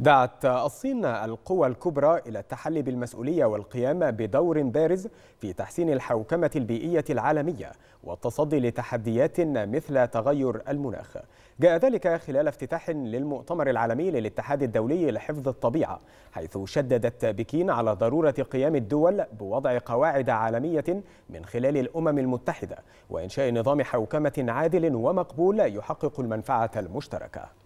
دعت الصين القوى الكبرى إلى التحلي بالمسؤولية والقيام بدور بارز في تحسين الحوكمة البيئية العالمية والتصدي لتحديات مثل تغير المناخ جاء ذلك خلال افتتاح للمؤتمر العالمي للاتحاد الدولي لحفظ الطبيعة حيث شددت بكين على ضرورة قيام الدول بوضع قواعد عالمية من خلال الأمم المتحدة وإنشاء نظام حوكمة عادل ومقبول يحقق المنفعة المشتركة